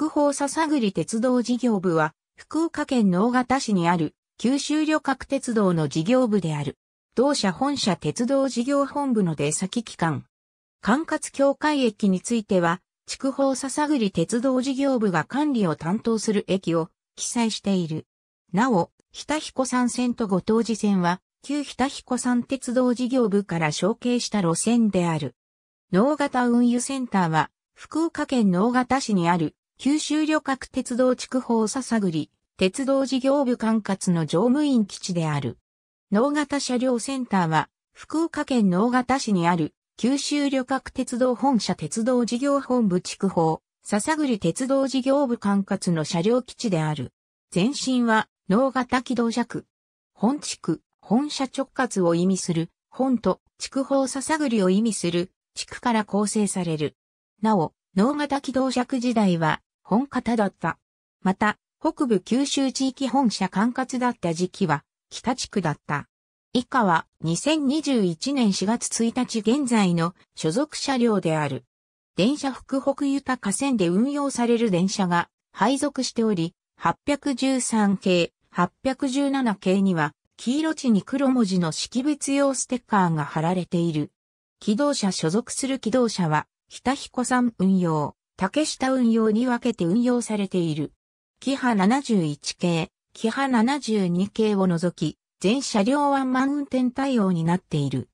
福宝笹栗鉄道事業部は、福岡県の大型市にある九州旅客鉄道の事業部である。同社本社鉄道事業本部の出先機関。管轄協会駅については、筑豊笹栗鉄道事業部が管理を担当する駅を記載している。なお、日田彦山線とご当寺線は、旧日田彦山鉄道事業部から承継した路線である。農型運輸センターは、福岡県農型市にある九州旅客鉄道筑豊笹栗、鉄道事業部管轄の乗務員基地である。農型車両センターは、福岡県農型市にある、九州旅客鉄道本社鉄道事業本部筑豊、笹栗鉄道事業部管轄の車両基地である。前身は、農型機動尺。本地区、本社直轄を意味する、本と、筑豊笹栗を意味する、地区から構成される。なお、農型機動尺時代は、本方だった。また、北部九州地域本社管轄だった時期は、北地区だった。以下は2021年4月1日現在の所属車両である。電車福北豊か線で運用される電車が配属しており、813系、817系には黄色地に黒文字の識別用ステッカーが貼られている。機動車所属する機動車は、ひたひこさん運用。竹下運用に分けて運用されている。キハ71系、キハ72系を除き、全車両ワンマン運転対応になっている。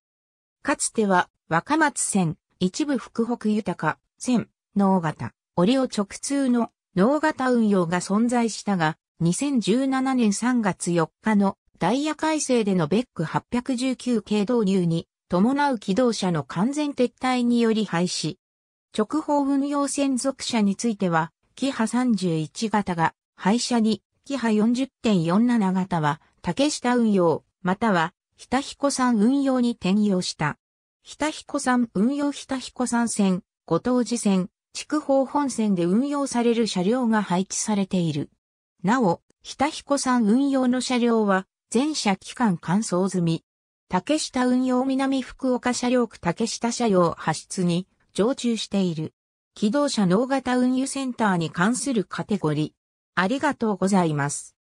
かつては、若松線、一部福北豊、線、脳型、折を直通の脳型運用が存在したが、2017年3月4日のダイヤ改正でのベック819系導入に伴う機動車の完全撤退により廃止。直方運用専属車については、キハ31型が廃車に、キハ40.47型は竹下運用、または、ひたひこさん運用に転用した。ひたひこさん運用ひたひこさん線、ご当地線、筑豊本線で運用される車両が配置されている。なお、ひたひこさん運用の車両は、全車期間乾燥済み。竹下運用南福岡車両区竹下車両発出に、常駐している。機動車脳型運輸センターに関するカテゴリー。ありがとうございます。